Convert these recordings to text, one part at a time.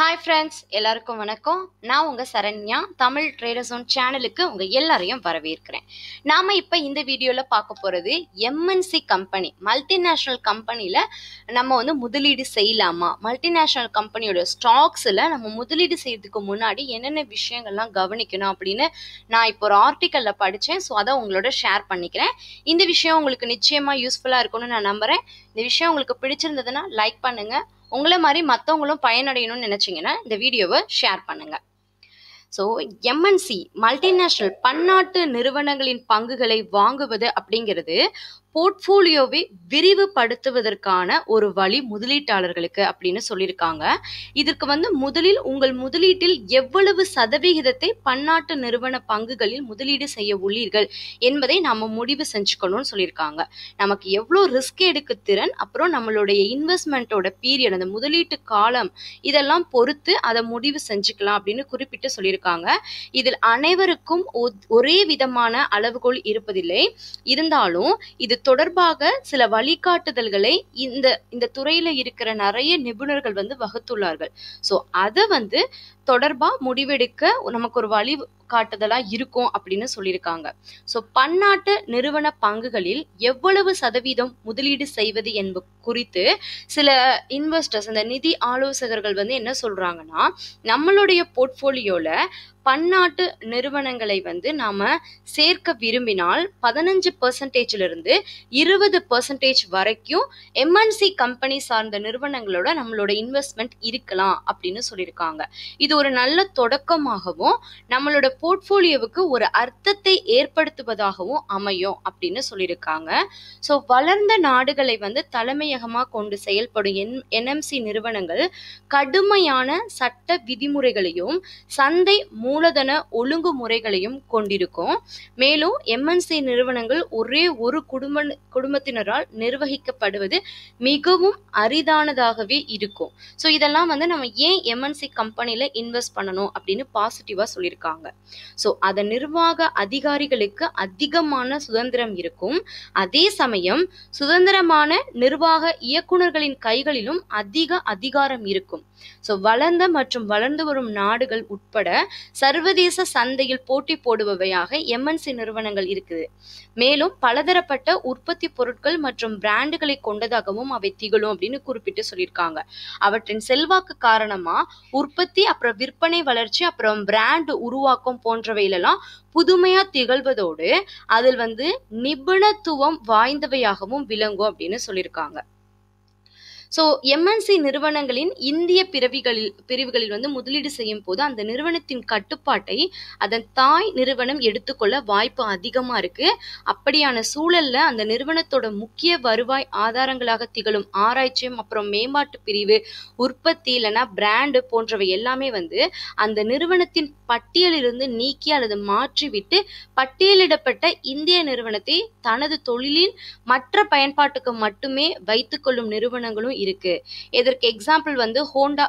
hi friends எல்லாருக்கும் வணக்கம் நான் உங்கள் சரண்யா தமிழ் ட்ரேடர்ஸ் ஒன் சேனலுக்கு உங்கள் எல்லாரையும் வரவேற்கிறேன் நாம் இப்போ இந்த வீடியோவில் பார்க்க போகிறது எம்என்சி கம்பெனி மல்டிநேஷ்னல் கம்பெனியில் நம்ம வந்து முதலீடு செய்யலாமா மல்டிநேஷ்னல் கம்பெனியோட ஸ்டாக்ஸில் நம்ம முதலீடு செய்யறதுக்கு முன்னாடி என்னென்ன விஷயங்கள்லாம் கவனிக்கணும் அப்படின்னு நான் இப்போ ஒரு ஆர்டிக்கலில் படித்தேன் ஸோ அதை உங்களோட ஷேர் பண்ணிக்கிறேன் இந்த விஷயம் உங்களுக்கு நிச்சயமாக யூஸ்ஃபுல்லாக இருக்கும்னு நான் நம்புகிறேன் இந்த விஷயம் உங்களுக்கு பிடிச்சிருந்ததுன்னா லைக் பண்ணுங்கள் உங்களை மாதிரி மற்றவங்களும் பயனடையணும்னு நினச்சிங்கன்னா இந்த வீடியோவை ஷேர் பண்ணுங்கள் ஸோ எம்என்சி மல்டிநேஷ்னல் பன்னாட்டு நிறுவனங்களின் பங்குகளை வாங்குவது அப்படிங்கிறது போர்ட்ஃபோலியோவை விரிவுபடுத்துவதற்கான ஒரு வழி முதலீட்டாளர்களுக்கு அப்படின்னு சொல்லியிருக்காங்க இதற்கு வந்து முதலில் உங்கள் முதலீட்டில் எவ்வளவு சதவிகிதத்தை பன்னாட்டு நிறுவன பங்குகளில் முதலீடு செய்ய உள்ளீர்கள் என்பதை நாம் முடிவு செஞ்சுக்கணும்னு சொல்லியிருக்காங்க நமக்கு எவ்வளோ ரிஸ்க் எடுக்க திறன் அப்புறம் நம்மளுடைய இன்வெஸ்ட்மெண்ட்டோட பீரியட் அந்த முதலீட்டு காலம் இதெல்லாம் பொறுத்து அதை முடிவு செஞ்சுக்கலாம் அப்படின்னு குறிப்பிட்டு சொல்லியிருக்காங்க இதில் அனைவருக்கும் ஒரே விதமான அளவுகோல் இருப்பதில்லை இருந்தாலும் இது தொடர்பாக சில வழிகாட்டுதல்களை இந்த இந்த துறையில இருக்கிற நிறைய நிபுணர்கள் வந்து வகுத்துள்ளார்கள் ஸோ அதை வந்து தொடர்பாக முடிவெடுக்க நமக்கு ஒரு வழி காட்டுதலாக இருக்கும் அப்படின்னு சொல்லியிருக்காங்க ஸோ பன்னாட்டு நிறுவன பங்குகளில் எவ்வளவு சதவீதம் முதலீடு செய்வது என்பது குறித்து சில இன்வெஸ்டர்ஸ் இந்த நிதி ஆலோசகர்கள் வந்து என்ன சொல்கிறாங்கன்னா நம்மளுடைய போர்ட்ஃபோலியோவில் பன்னாட்டு நிறுவனங்களை வந்து நாம் சேர்க்க விரும்பினால் பதினஞ்சு பர்சன்டேஜிலிருந்து இருபது பர்சன்டேஜ் வரைக்கும் எம்என்சி கம்பெனி சார்ந்த நிறுவனங்களோட நம்மளோட இன்வெஸ்ட்மெண்ட் இருக்கலாம் அப்படின்னு சொல்லியிருக்காங்க இது ஒரு நல்ல தொடக்கமாகவும் நம்மளோட போர்ட்ஃபோலியோவுக்கு ஒரு அர்த்தத்தை ஏற்படுத்துவதாகவும் அமையும் அப்படின்னு சொல்லியிருக்காங்க ஸோ வளர்ந்த நாடுகளை வந்து தலைமையகமாக கொண்டு செயல்படும் என் என்எம்சி நிறுவனங்கள் கடுமையான சட்ட விதிமுறைகளையும் சந்தை மூலதன ஒழுங்குமுறைகளையும் கொண்டிருக்கும் மேலும் எம்என்சி நிறுவனங்கள் ஒரே ஒரு குடும்ப குடும்பத்தினரால் நிர்வகிக்கப்படுவது மிகவும் அரிதானதாகவே இருக்கும் ஸோ இதெல்லாம் வந்து நம்ம ஏன் எம்என்சி கம்பெனியில் இன்வெஸ்ட் பண்ணணும் அப்படின்னு பாசிட்டிவா சொல்லியிருக்காங்க ஸோ அதை நிர்வாக அதிகாரிகளுக்கு அதிகமான சுதந்திரம் இருக்கும் அதே சமயம் சுதந்திரமான நிர்வாக இயக்குநர்களின் கைகளிலும் அதிக அதிகாரம் இருக்கும் ஸோ வளர்ந்த மற்றும் வளர்ந்து வரும் நாடுகள் உட்பட சர்வதேச சந்தையில் போட்டி போடுபவையாக எம்என்சி நிறுவனங்கள் இருக்குது மேலும் பலதரப்பட்ட உற்பத்தி பொருட்கள் மற்றும் பிராண்டுகளை கொண்டதாகவும் அவை திகழும் அப்படின்னு குறிப்பிட்டு சொல்லியிருக்காங்க அவற்றின் செல்வாக்கு காரணமா உற்பத்தி அப்புறம் அப்புறம் விற்பனை வளர்ச்சி அப்புறம் பிராண்ட் உருவாக்கம் போன்றவையிலெல்லாம் புதுமையா திகழ்வதோடு அதில் வந்து நிபுணத்துவம் வாய்ந்தவையாகவும் விளங்கும் அப்படின்னு சொல்லியிருக்காங்க ஸோ எம்என்சி நிறுவனங்களின் இந்திய பிரிவுகளில் பிரிவுகளில் வந்து முதலீடு செய்யும் போது அந்த நிறுவனத்தின் கட்டுப்பாட்டை அதன் தாய் நிறுவனம் எடுத்துக்கொள்ள வாய்ப்பு அதிகமாக இருக்கு அப்படியான சூழலில் அந்த நிறுவனத்தோட முக்கிய வருவாய் ஆதாரங்களாக திகழும் ஆராய்ச்சியும் அப்புறம் மேம்பாட்டு பிரிவு உற்பத்தி இல்லைன்னா பிராண்டு போன்றவை எல்லாமே வந்து அந்த நிறுவனத்தின் பட்டியலிலிருந்து நீக்கி அல்லது மாற்றிவிட்டு பட்டியலிடப்பட்ட இந்திய நிறுவனத்தை தனது தொழிலின் மற்ற பயன்பாட்டுக்கு மட்டுமே வைத்துக்கொள்ளும் நிறுவனங்களும் இருக்கு இதற்கு எக்ஸாம்பிள் வந்து ஹோண்டா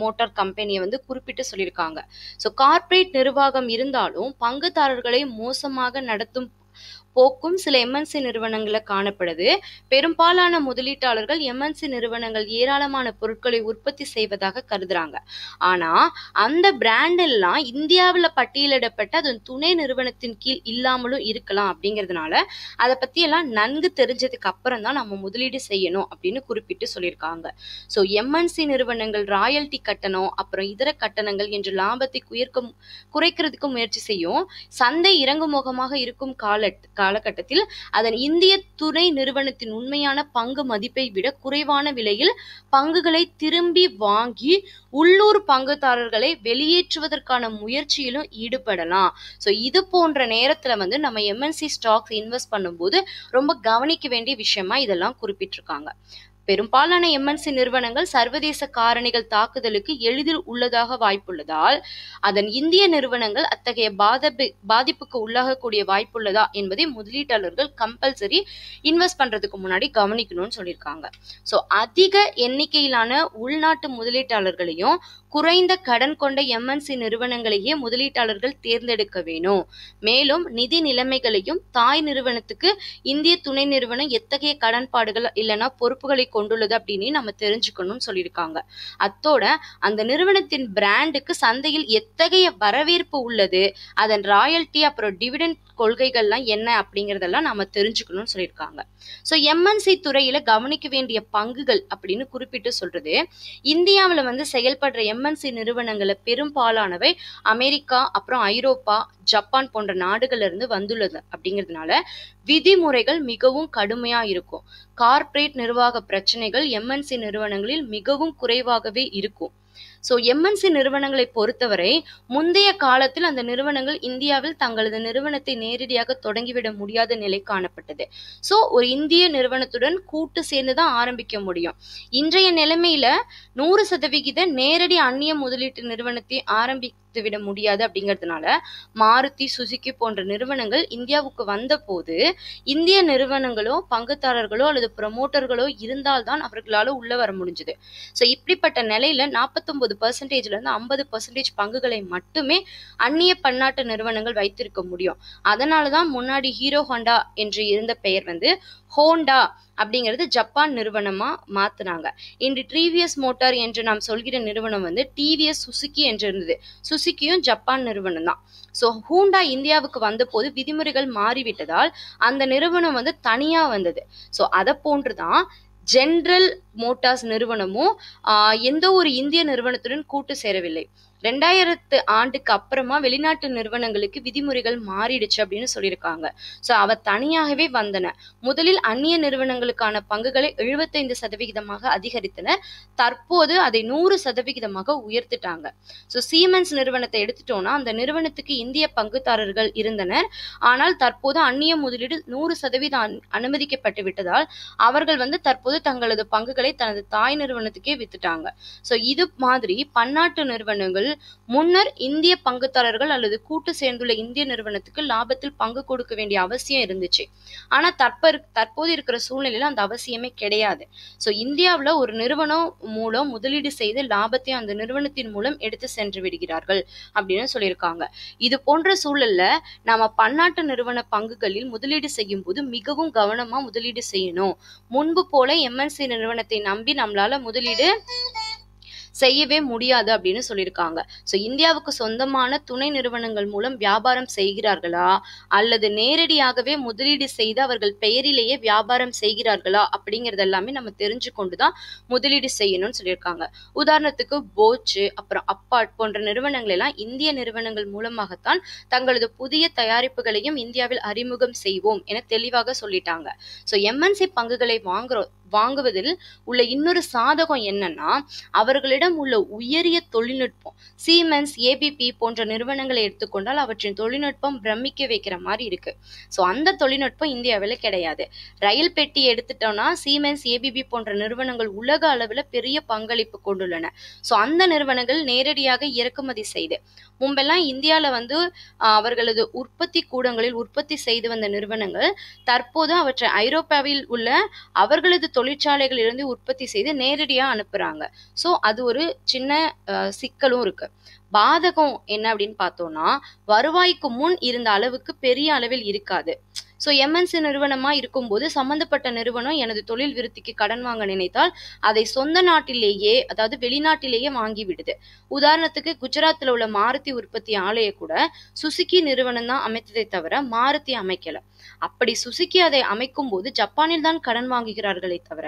மோட்டார் கம்பெனியை வந்து குறிப்பிட்டு சொல்லியிருக்காங்க ஸோ கார்ப்பரேட் நிர்வாகம் இருந்தாலும் பங்குதாரர்களை மோசமாக நடத்தும் போக்கும் சில எம்என்சி நிறுவனங்களை காணப்படுது பெரும்பாலான முதலீட்டாளர்கள் எம்என்சி நிறுவனங்கள் ஏராளமான பொருட்களை உற்பத்தி செய்வதாக கருதுறாங்க ஆனா அந்த பிராண்ட் எல்லாம் இந்தியாவில் பட்டியலிடப்பட்ட அதன் துணை நிறுவனத்தின் கீழ் இல்லாமலும் இருக்கலாம் அப்படிங்கிறதுனால அதை பத்தி எல்லாம் நன்கு தெரிஞ்சதுக்கு அப்புறம் தான் நம்ம முதலீடு செய்யணும் அப்படின்னு குறிப்பிட்டு சொல்லியிருக்காங்க ஸோ எம்என்சி நிறுவனங்கள் ராயல்டி கட்டணம் அப்புறம் இதர கட்டணங்கள் என்று லாபத்தை குயர்க்க குறைக்கிறதுக்கு முயற்சி செய்யும் சந்தை இறங்குமுகமாக இருக்கும் கால காலகட்டத்தில் அதன் இந்திய துணை நிறுவனத்தின் உண்மையான பங்கு மதிப்பை விட குறைவான விலையில் பங்குகளை திரும்பி வாங்கி உள்ளூர் பங்குதாரர்களை வெளியேற்றுவதற்கான முயற்சியிலும் ஈடுபடலாம் ஸோ இது போன்ற நேரத்தில் வந்து நம்ம எம்என்சி ஸ்டாக்ஸ் இன்வெஸ்ட் பண்ணும்போது ரொம்ப கவனிக்க வேண்டிய விஷயமா இதெல்லாம் குறிப்பிட்டிருக்காங்க பெரும்பாலான எம்என்சி நிறுவனங்கள் சர்வதேச காரணிகள் தாக்குதலுக்கு எளிதில் உள்ளதாக வாய்ப்புள்ளதால் அதன் இந்திய நிறுவனங்கள் அத்தகைய பாதிப்பு பாதிப்புக்கு உள்ளாகக்கூடிய வாய்ப்புள்ளதா என்பதை முதலீட்டாளர்கள் கம்பல்சரி இன்வெஸ்ட் பண்றதுக்கு முன்னாடி கவனிக்கணும்னு சொல்லியிருக்காங்க ஸோ அதிக எண்ணிக்கையிலான உள்நாட்டு முதலீட்டாளர்களையும் குறைந்த கடன் கொண்ட எம்என்சி நிறுவனங்களையே முதலீட்டாளர்கள் தேர்ந்தெடுக்க வேணும் மேலும் நிதி நிலைமைகளையும் தாய் நிறுவனத்துக்கு இந்திய துணை நிறுவனம் எத்தகைய கடன்பாடுகள் இல்லைன்னா பொறுப்புகளை கொண்டுள்ளது அப்படின்னு நம்ம தெரிஞ்சுக்கணும்னு சொல்லியிருக்காங்க அத்தோட அந்த நிறுவனத்தின் பிராண்டுக்கு சந்தையில் எத்தகைய வரவேற்பு உள்ளது அதன் ராயல்டி அப்புறம் டிவிடன் கொள்கைகள்லாம் என்ன அப்படிங்கிறதெல்லாம் நாம தெரிஞ்சுக்கணும்னு சொல்லியிருக்காங்க ஸோ எம்என்சி துறையில கவனிக்க வேண்டிய பங்குகள் அப்படின்னு குறிப்பிட்டு சொல்றது இந்தியாவில் வந்து செயல்படுற எம்என்சி நிறுவனங்களை பெரும்பாலானவை அமெரிக்கா அப்புறம் ஐரோப்பா ஜப்பான் போன்ற நாடுகள்ல இருந்து வந்துள்ளது அப்படிங்கிறதுனால விதிமுறைகள் மிகவும் கடுமையா இருக்கும் கார்ப்பரேட் நிர்வாக பிரச்சனைகள் எம்என்சி நிறுவனங்களில் மிகவும் குறைவாகவே இருக்கும் ஸோ எம்என்சி நிறுவனங்களை பொறுத்தவரை முந்தைய காலத்தில் அந்த நிறுவனங்கள் இந்தியாவில் தங்களது நிறுவனத்தை நேரடியாக தொடங்கிவிட முடியாத நிலை காணப்பட்டது ஸோ ஒரு இந்திய நிறுவனத்துடன் கூட்டு சேர்ந்து தான் ஆரம்பிக்க முடியும் இன்றைய நிலைமையில நூறு சதவிகித நேரடி அந்நிய முதலீட்டு நிறுவனத்தை ஆரம்பி விட முடியாது அப்படிங்கிறதுனால மாருதி சுசுக்கி போன்ற நிறுவனங்கள் இந்தியாவுக்கு வந்த போது இந்திய நிறுவனங்களோ பங்குதாரர்களோ அல்லது ப்ரமோட்டர்களோ இருந்தால்தான் அவர்களால உள்ள வர முடிஞ்சது ஸோ இப்படிப்பட்ட நிலையில நாற்பத்தொன்பது பர்சன்டேஜ்ல இருந்து ஐம்பது பர்சன்டேஜ் பங்குகளை மட்டுமே அந்நிய பன்னாட்டு நிறுவனங்கள் வைத்திருக்க முடியும் அதனாலதான் தான் முன்னாடி ஹீரோ ஹோண்டா என்று இருந்த பெயர் வந்து ஹோண்டா அப்படிங்கிறது ஜப்பான் நிறுவனமாக மாற்றினாங்க இன்று டிவிஎஸ் மோட்டார் என்று நாம் சொல்கிற நிறுவனம் வந்து டிவிஎஸ் சுசுக்கி என்று இருந்தது சுசுக்கியும் ஜப்பான் நிறுவனம் தான் ஸோ ஹூண்டா இந்தியாவுக்கு வந்தபோது விதிமுறைகள் மாறிவிட்டதால் அந்த நிறுவனம் வந்து தனியாக வந்தது ஸோ அதை போன்று தான் ஜென்ரல் மோட்டார்ஸ் நிறுவனமும் எந்த ஒரு இந்திய நிறுவனத்துடன் கூட்டு சேரவில்லை ரெண்டாயிரத்து ஆண்டுக்கு அப்புறமா வெளிநாட்டு நிறுவனங்களுக்கு விதிமுறைகள் மாறிடுச்சு அப்படின்னு சொல்லியிருக்காங்க ஸோ அவ தனியாகவே வந்தன முதலில் அந்நிய நிறுவனங்களுக்கான பங்குகளை எழுபத்தைந்து சதவிகிதமாக அதிகரித்தன தற்போது அதை நூறு சதவிகிதமாக உயர்த்திட்டாங்க ஸோ சீமென்ஸ் நிறுவனத்தை எடுத்துட்டோம்னா அந்த நிறுவனத்துக்கு இந்திய பங்குதாரர்கள் இருந்தனர் ஆனால் தற்போது அந்நிய முதலீடு நூறு சதவீதம் அனுமதிக்கப்பட்டு விட்டதால் அவர்கள் வந்து தற்போது தங்களது பங்குகளை தனது தாய் நிறுவனத்துக்கே வித்துட்டாங்க ஸோ இது மாதிரி பன்னாட்டு நிறுவனங்கள் முன்னர் இந்திய பங்குதாரர்கள் அல்லது கூட்டு சேர்ந்துள்ள இந்திய நிறுவனத்துக்கு லாபத்தில் பங்கு கொடுக்க வேண்டிய அவசியம் இருந்துச்சு ஆனா தற்ப தற்போது இருக்கிற சூழ்நிலையில அந்த அவசியமே கிடையாது சோ இந்தியாவில் ஒரு நிறுவனம் மூலம் முதலீடு செய்து லாபத்தை அந்த நிறுவனத்தின் மூலம் எடுத்து சென்று விடுகிறார்கள் அப்படின்னு சொல்லியிருக்காங்க இது போன்ற சூழல்ல நாம பன்னாட்டு நிறுவன பங்குகளில் முதலீடு செய்யும் போது மிகவும் கவனமா முதலீடு செய்யணும் முன்பு போல எம்என்சி நிறுவனத்தை நம்பி நம்மளால முதலீடு செய்யவே முடியாது அப்படின்னு சொல்லியிருக்காங்க ஸோ இந்தியாவுக்கு சொந்தமான துணை நிறுவனங்கள் மூலம் வியாபாரம் செய்கிறார்களா அல்லது நேரடியாகவே முதலீடு செய்து அவர்கள் பெயரிலேயே வியாபாரம் செய்கிறார்களா அப்படிங்கிறது எல்லாமே நம்ம தெரிஞ்சு கொண்டுதான் முதலீடு செய்யணும்னு சொல்லியிருக்காங்க உதாரணத்துக்கு போச்சு அப்புறம் அப்பாட் போன்ற நிறுவனங்கள் எல்லாம் இந்திய நிறுவனங்கள் மூலமாகத்தான் தங்களது புதிய தயாரிப்புகளையும் இந்தியாவில் அறிமுகம் செய்வோம் என தெளிவாக சொல்லிட்டாங்க ஸோ எம்என்சி பங்குகளை வாங்குறோம் வாங்குவதில் உள்ள இன்னொரு சாதகம் என்னன்னா அவர்களிடம் உள்ள உயரிய தொழில்நுட்பம் சீமென்ஸ் ஏபிபி போன்ற நிறுவனங்களை எடுத்துக்கொண்டால் அவற்றின் தொழில்நுட்பம் பிரமிக்க வைக்கிற மாதிரி இருக்கு ஸோ அந்த தொழில்நுட்பம் இந்தியாவில் கிடையாது ரயில் பெட்டி எடுத்துட்டோம்னா சீமென்ஸ் ஏபிபி போன்ற நிறுவனங்கள் உலக அளவில் பெரிய பங்களிப்பு கொண்டுள்ளன ஸோ அந்த நிறுவனங்கள் நேரடியாக இறக்குமதி செய்து முன்பெல்லாம் இந்தியாவில் வந்து அவர்களது உற்பத்தி கூடங்களில் உற்பத்தி செய்து வந்த நிறுவனங்கள் தற்போது அவற்றை ஐரோப்பாவில் உள்ள அவர்களது தொழிற்சாலைகளிலிருந்து உற்பத்தி செய்து நேரடியாக அனுப்புகிறாங்க ஸோ அது ஒரு சின்ன சிக்கலும் இருக்குது பாதகம் என்ன அப்படின்னு பார்த்தோம்னா வருவாய்க்கு முன் இருந்த அளவுக்கு பெரிய அளவில் இருக்காது ஸோ எம்என்சி நிறுவனமா இருக்கும்போது சம்பந்தப்பட்ட நிறுவனம் எனது தொழில் விருத்திக்கு கடன் வாங்க நினைத்தால் அதை சொந்த நாட்டிலேயே அதாவது வெளிநாட்டிலேயே வாங்கி விடுது உதாரணத்துக்கு குஜராத்தில் உள்ள மாருதி உற்பத்தி ஆலையை கூட சுசுகி நிறுவனம் தான் அமைத்ததை தவிர மாருதி அமைக்கல அப்படி சுசுக்கி அதை அமைக்கும் போது ஜப்பானில் தான் கடன் வாங்குகிறார்களே தவிர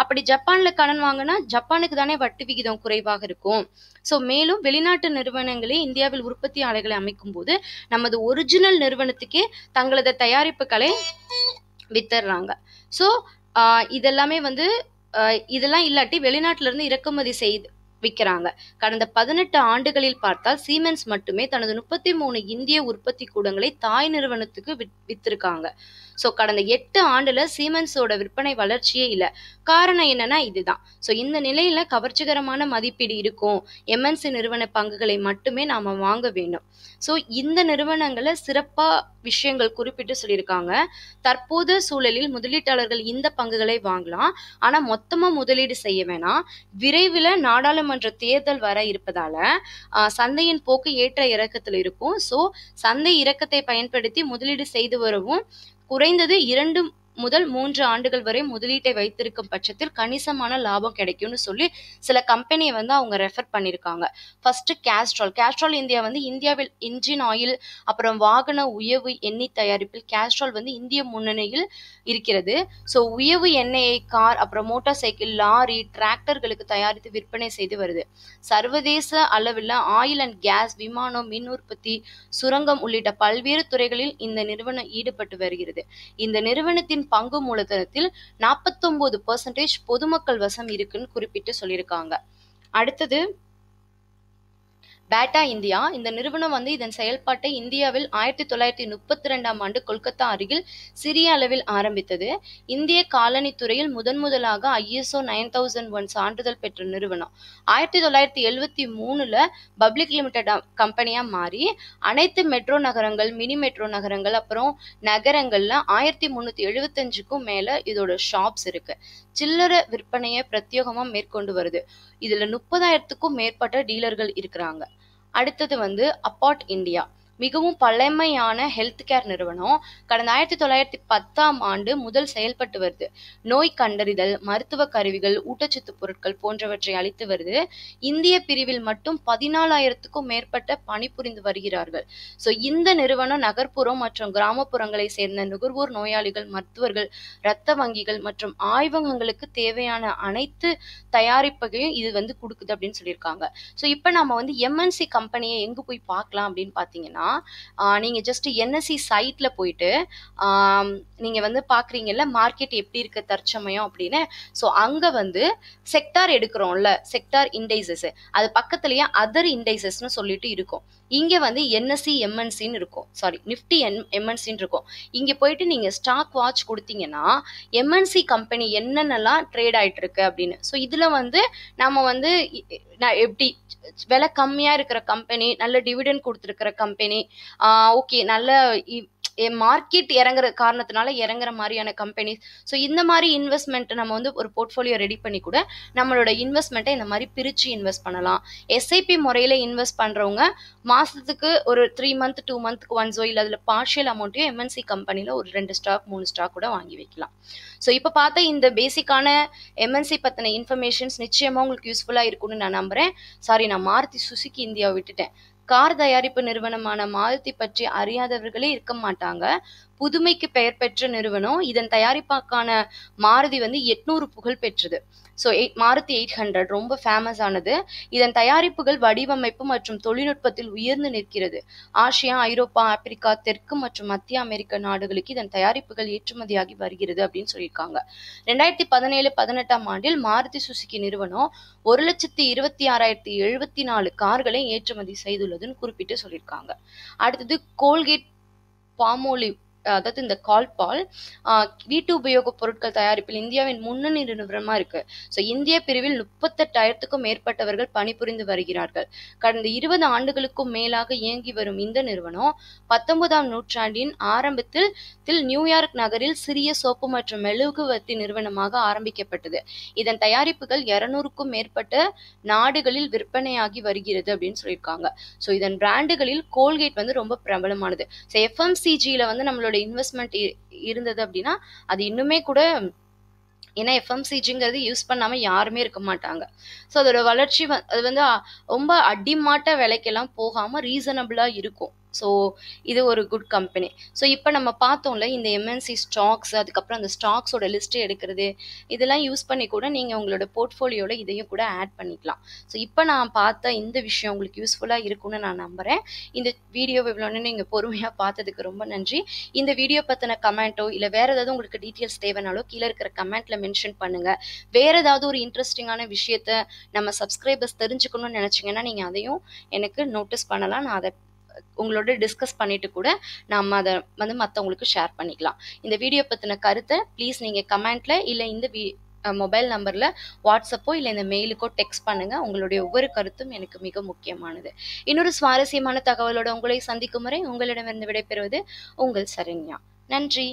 அப்படி ஜப்பான்ல கடன் வாங்கினா ஜப்பானுக்கு தானே வட்டி விகிதம் குறைவாக இருக்கும் ஸோ மேலும் வெளிநாட்டு வெளிநாட்டு நிறுவனங்களே இந்தியாவில் உற்பத்தி ஆலைகளை அமைக்கும் போது நமது ஒரிஜினல் நிறுவனத்துக்கே தங்களது தயாரிப்புகளை வித்துடுறாங்க ஸோ இதெல்லாமே வந்து இதெல்லாம் இல்லாட்டி வெளிநாட்டிலிருந்து இறக்குமதி செய்து விற்கிறாங்க கடந்த பதினெட்டு ஆண்டுகளில் பார்த்தால் சீமென்ஸ் மட்டுமே தனது முப்பத்தி மூணு இந்திய உற்பத்தி கூடங்களை தாய் நிறுவனத்துக்கு வித் வித்திருக்காங்க ஸோ கடந்த எட்டு ஆண்டுல சீமென்ஸோட விற்பனை வளர்ச்சியே இல்லை காரணம் என்னன்னா இதுதான் ஸோ இந்த நிலையில கவர்ச்சிகரமான மதிப்பீடு இருக்கும் எம்என்சி நிறுவன பங்குகளை மட்டுமே நாம வாங்க வேண்டும் ஸோ இந்த நிறுவனங்களை சிறப்பா விஷயங்கள் குறிப்பிட்டு சொல்லியிருக்காங்க தற்போது சூழலில் முதலீட்டாளர்கள் இந்த பங்குகளை வாங்கலாம் ஆனா மொத்தமா முதலீடு செய்ய வேணாம் விரைவில் நாடாளுமன்ற தேர்தல் வர இருப்பதால சந்தையின் போக்கு ஏற்ற இறக்கத்தில் இருக்கும் ஸோ சந்தை இறக்கத்தை பயன்படுத்தி முதலீடு செய்து வரவும் குறைந்தது இரண்டு முதல் மூன்று ஆண்டுகள் வரை முதலீட்டை வைத்திருக்கும் பட்சத்தில் கணிசமான லாபம் கிடைக்கும்னு சொல்லி சில கம்பெனியை வந்து அவங்க ரெஃபர் பண்ணியிருக்காங்க ஃபர்ஸ்ட் கேஸ்ட்ரால் கேஸ்ட்ரால் இந்தியா வந்து இந்தியாவில் இன்ஜின் ஆயில் அப்புறம் வாகன உயவு எண்ணெய் தயாரிப்பில் கேஸ்ட்ரால் வந்து இந்திய முன்னணியில் இருக்கிறது ஸோ உயவு எண்ணெயை கார் அப்புறம் மோட்டார் சைக்கிள் லாரி டிராக்டர்களுக்கு தயாரித்து விற்பனை செய்து வருது சர்வதேச அளவில் ஆயில் அண்ட் கேஸ் விமானம் மின் உற்பத்தி சுரங்கம் உள்ளிட்ட பல்வேறு துறைகளில் இந்த நிறுவனம் ஈடுபட்டு வருகிறது இந்த நிறுவனத்தின் பங்கு மூலதனத்தில் நாற்பத்தொம்போது பர்சன்டேஜ் பொதுமக்கள் வசம் இருக்குன்னு குறிப்பிட்டு சொல்லியிருக்காங்க அடுத்தது பேட்டா இந்தியா இந்த நிறுவனம் வந்து இதன் செயல்பாட்டை இந்தியாவில் ஆயிரத்தி தொள்ளாயிரத்தி முப்பத்தி ரெண்டாம் ஆண்டு கொல்கத்தா அருகில் சிறிய அளவில் ஆரம்பித்தது இந்திய காலனித்துறையில் முதன் முதலாக ஐஎஸ்ஓ நைன் தௌசண்ட் ஒன் சான்றிதழ் பெற்ற நிறுவனம் ஆயிரத்தி தொள்ளாயிரத்தி எழுவத்தி மூணுல பப்ளிக் லிமிடெட் கம்பெனியா மாறி அனைத்து மெட்ரோ நகரங்கள் மினி மெட்ரோ நகரங்கள் அப்புறம் நகரங்கள்ல ஆயிரத்தி முன்னூத்தி எழுபத்தஞ்சுக்கும் மேல இதோட ஷாப்ஸ் இருக்கு சில்லற விற்பனையை பிரத்யேகமா மேற்கொண்டு வருது இதில் முப்பதாயிரத்துக்கும் மேற்பட்ட டீலர்கள் இருக்கிறாங்க அடுத்தது வந்து அப்பாட் இந்தியா மிகவும் பழமையான ஹெல்த் கேர் நிறுவனம் கடந்த ஆயிரத்தி தொள்ளாயிரத்தி பத்தாம் ஆண்டு முதல் செயல்பட்டு வருது நோய் கண்டறிதல் மருத்துவ கருவிகள் ஊட்டச்சத்து பொருட்கள் போன்றவற்றை அளித்து வருது இந்திய பிரிவில் மட்டும் பதினாலாயிரத்துக்கும் மேற்பட்ட பணிபுரிந்து வருகிறார்கள் ஸோ இந்த நிறுவனம் நகர்ப்புறம் மற்றும் கிராமப்புறங்களை சேர்ந்த நுகர்வோர் நோயாளிகள் மருத்துவர்கள் இரத்த வங்கிகள் மற்றும் ஆய்வகங்களுக்கு தேவையான அனைத்து தயாரிப்புகளையும் இது வந்து கொடுக்குது அப்படின்னு சொல்லியிருக்காங்க ஸோ இப்போ நம்ம வந்து எம்என்சி கம்பெனியை எங்கே போய் பார்க்கலாம் அப்படின்னு பார்த்தீங்கன்னா அப்படின்னா நீங்கள் ஜஸ்ட் என்எஸ்சி சைட்டில் போயிட்டு நீங்கள் வந்து பார்க்குறீங்கல்ல மார்க்கெட் எப்படி இருக்கு தற்சமயம் அப்படின்னு ஸோ அங்கே வந்து செக்டார் எடுக்கிறோம்ல செக்டார் இண்டைசஸ் அது பக்கத்துலேயே அதர் இண்டைசஸ்னு சொல்லிட்டு இருக்கும் இங்கே வந்து என்எஸ்சி எம்என்சின்னு இருக்கும் சாரி நிஃப்டி என் எம்என்சின்னு இருக்கும் இங்கே போயிட்டு நீங்கள் ஸ்டாக் வாட்ச் கொடுத்தீங்கன்னா எம்என்சி கம்பெனி என்னென்னலாம் ட்ரேட் ஆகிட்டு இருக்கு அப்படின்னு ஸோ இதில் வந்து நம்ம வந்து நான் எப்படி விலை கம்மியாக இருக்கிற கம்பெனி நல்ல டிவிடெண்ட் கொடுத்துருக்கிற கம்பெனி ஓகே நல்ல மார்க்கெட் இறங்குற காரணத்தினால இறங்குற மாதிரியான கம்பெனிஸ் ஸோ இந்த மாதிரி இன்வெஸ்ட்மெண்ட் நம்ம வந்து ஒரு போர்ட்ஃபோலியோ ரெடி பண்ணி கூட நம்மளோட இன்வெஸ்ட்மெண்ட்டை இந்த மாதிரி பிரித்து இன்வெஸ்ட் பண்ணலாம் எஸ்ஐபி முறையில் இன்வெஸ்ட் பண்ணுறவங்க மாசத்துக்கு ஒரு த்ரீ மந்த் டூ மந்த் ஒன்ஸோ இல்லை அதில் பார்ஷியல் அமௌண்ட்டையும் எம்என்சி கம்பெனியில் ஒரு ரெண்டு ஸ்டாக் மூணு ஸ்டாக் கூட வாங்கி வைக்கலாம் ஸோ இப்போ பார்த்தா இந்த பேசிக்கான எம்என்சி பற்றின இன்ஃபர்மேஷன்ஸ் நிச்சயமாக உங்களுக்கு யூஸ்ஃபுல்லாக இருக்கும்னு நான் நம்புகிறேன் சாரி நான் மாருதி சுசுக்கு இந்தியா விட்டுட்டேன் கார் தயாரிப்பு நிறுவனமான மாருதி பற்றி அறியாதவர்களே இருக்க மாட்டாங்க புதுமைக்கு பெயர் பெற்ற நிறுவனம் இதன் தயாரிப்பாக்கான மாருதி வந்து எட்நூறு புகழ் பெற்றது so eight Maruti eight hundred ரொம்ப ஃபேமஸ் ஆனது இதன் தயாரிப்புகள் வடிவமைப்பு மற்றும் தொழில்நுட்பத்தில் உயர்ந்து நிற்கிறது ஆசியா ஐரோப்பா ஆப்பிரிக்கா தெற்கு மற்றும் மத்திய அமெரிக்க நாடுகளுக்கு இதன் தயாரிப்புகள் ஏற்றுமதியாகி வருகிறது அப்படின்னு சொல்லியிருக்காங்க ரெண்டாயிரத்தி பதினேழு பதினெட்டாம் ஆண்டில் மாருதி சுசுகி நிறுவனம் ஒரு லட்சத்தி இருபத்தி ஆறாயிரத்தி எழுபத்தி நாலு கார்களை ஏற்றுமதி செய்துள்ளதுன்னு குறிப்பிட்டு சொல்லியிருக்காங்க அடுத்தது கோல்கேட் பாமோலிவ் அதாவது இந்த கால் பால் வீட்டு உபயோகப் பொருட்கள் தயாரிப்பில் இந்தியாவின் முன்னணி நிறுவனமா இருக்கு ஸோ இந்திய பிரிவில் முப்பத்தெட்டாயிரத்துக்கும் மேற்பட்டவர்கள் பணிபுரிந்து வருகிறார்கள் கடந்த இருபது ஆண்டுகளுக்கும் மேலாக இயங்கி வரும் இந்த நிறுவனம் பத்தொன்பதாம் நூற்றாண்டின் ஆரம்பத்தில் நியூயார்க் நகரில் சிறிய சோப்பு மற்றும் மெழுகுவர்த்தி நிறுவனமாக ஆரம்பிக்கப்பட்டது இதன் தயாரிப்புகள் இருநூறுக்கும் மேற்பட்ட நாடுகளில் விற்பனையாகி வருகிறது அப்படின்னு சொல்லியிருக்காங்க ஸோ இதன் பிராண்டுகளில் கோல்கேட் வந்து ரொம்ப பிரபலமானது ஸோ எஃப்எம்சிஜியில் வந்து நம்மளுடைய அதோட இன்வெஸ்ட்மெண்ட் இருந்தது அப்படின்னா அது இன்னுமே கூட ஏன்னா எஃப்எம்சிஜிங்கிறது யூஸ் பண்ணாம யாருமே இருக்க மாட்டாங்க ஸோ அதோட வளர்ச்சி அது வந்து ரொம்ப அடிமாட்ட விலைக்கெல்லாம் போகாம ரீசனபிளா இருக்கும் ஸோ இது ஒரு குட் கம்பெனி ஸோ இப்போ நம்ம பார்த்தோம்ல இந்த எம்என்சி ஸ்டாக்ஸ் அதுக்கப்புறம் அந்த ஸ்டாக்ஸோட லிஸ்ட்டு எடுக்கிறது இதெல்லாம் யூஸ் பண்ணி கூட நீங்கள் உங்களோட போர்ட்ஃபோலியோவில் இதையும் கூட ஆட் பண்ணிக்கலாம் ஸோ இப்போ நான் பார்த்த இந்த விஷயம் உங்களுக்கு யூஸ்ஃபுல்லாக இருக்கும்னு நான் நம்புகிறேன் இந்த வீடியோ இவ்வளோன்னு நீங்கள் பொறுமையாக பார்த்ததுக்கு ரொம்ப நன்றி இந்த வீடியோ பற்றின கமெண்ட்டோ இல்லை வேறு ஏதாவது உங்களுக்கு டீட்டெயில்ஸ் தேவைனாலோ கீழே இருக்கிற கமெண்ட்டில் மென்ஷன் பண்ணுங்கள் வேறு ஏதாவது ஒரு இன்ட்ரெஸ்டிங்கான விஷயத்த நம்ம சப்ஸ்கிரைபர்ஸ் தெரிஞ்சுக்கணும்னு நினச்சிங்கன்னா நீங்கள் அதையும் எனக்கு நோட்டீஸ் பண்ணலாம் நான் அதை உங்களோட டிஸ்கஸ் பண்ணிட்டு கூட நாம அதை வந்து மற்றவங்களுக்கு ஷேர் பண்ணிக்கலாம் இந்த வீடியோ பற்றின கருத்தை ப்ளீஸ் நீங்கள் கமெண்ட்ல இல்லை இந்த வீ மொபைல் நம்பரில் வாட்ஸ்அப்போ இல்லை இந்த மெயிலுக்கோ டெக்ஸ்ட் பண்ணுங்கள் உங்களுடைய ஒவ்வொரு கருத்தும் எனக்கு மிக முக்கியமானது இன்னொரு சுவாரஸ்யமான தகவலோட உங்களை சந்திக்கும் முறை உங்களிடமிருந்து விடைபெறுவது உங்கள் சரண்யா நன்றி